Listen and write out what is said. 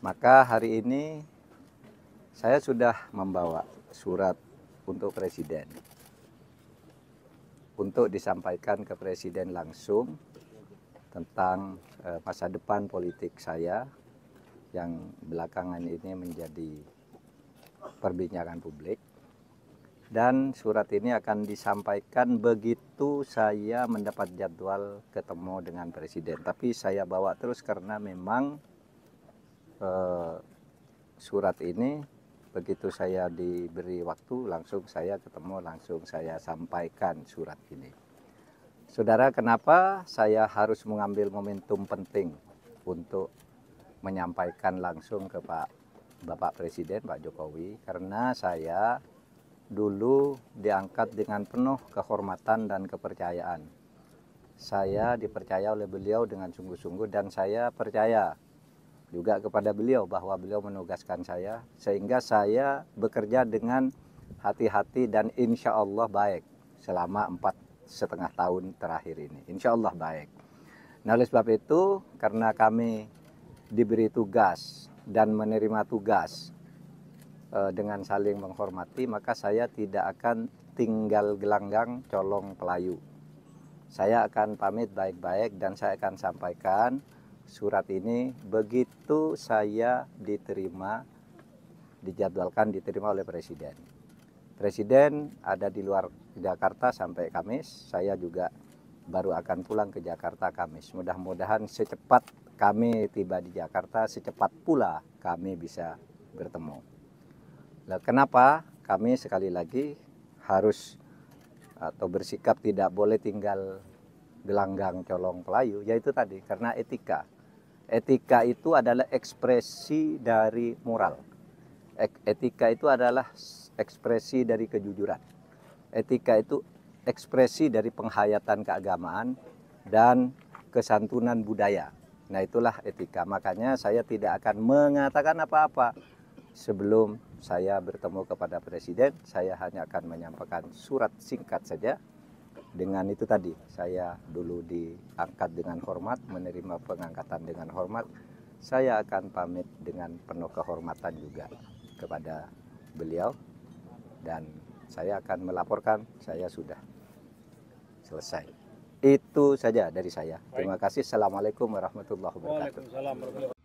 Maka hari ini saya sudah membawa surat untuk presiden untuk disampaikan ke presiden langsung tentang eh, masa depan politik saya yang belakangan ini menjadi perbincangan publik dan surat ini akan disampaikan begitu saya mendapat jadwal ketemu dengan presiden tapi saya bawa terus karena memang Eh, surat ini begitu saya diberi waktu langsung saya ketemu langsung saya sampaikan surat ini. Saudara, kenapa saya harus mengambil momentum penting untuk menyampaikan langsung ke Pak Bapak Presiden Pak Jokowi karena saya dulu diangkat dengan penuh kehormatan dan kepercayaan. Saya dipercaya oleh beliau dengan sungguh-sungguh dan saya percaya juga kepada beliau bahwa beliau menugaskan saya sehingga saya bekerja dengan hati-hati dan insya Allah baik selama empat setengah tahun terakhir ini insya Allah baik nah oleh sebab itu karena kami diberi tugas dan menerima tugas e, dengan saling menghormati maka saya tidak akan tinggal gelanggang colong pelayu saya akan pamit baik-baik dan saya akan sampaikan surat ini begitu saya diterima, dijadwalkan diterima oleh Presiden. Presiden ada di luar Jakarta sampai Kamis, saya juga baru akan pulang ke Jakarta Kamis. Mudah-mudahan secepat kami tiba di Jakarta, secepat pula kami bisa bertemu. Nah, kenapa kami sekali lagi harus atau bersikap tidak boleh tinggal gelanggang colong Pelayu, yaitu tadi karena etika. Etika itu adalah ekspresi dari moral. Etika itu adalah ekspresi dari kejujuran. Etika itu ekspresi dari penghayatan keagamaan dan kesantunan budaya. Nah, itulah etika. Makanya saya tidak akan mengatakan apa-apa sebelum saya bertemu kepada presiden. Saya hanya akan menyampaikan surat singkat saja dengan itu tadi saya dulu diangkat dengan hormat, menerima pengangkatan dengan hormat, saya akan pamit dengan penuh kehormatan juga kepada beliau dan saya akan melaporkan saya sudah selesai. Itu saja dari saya. Terima kasih. Assalamualaikum warahmatullahi wabarakatuh.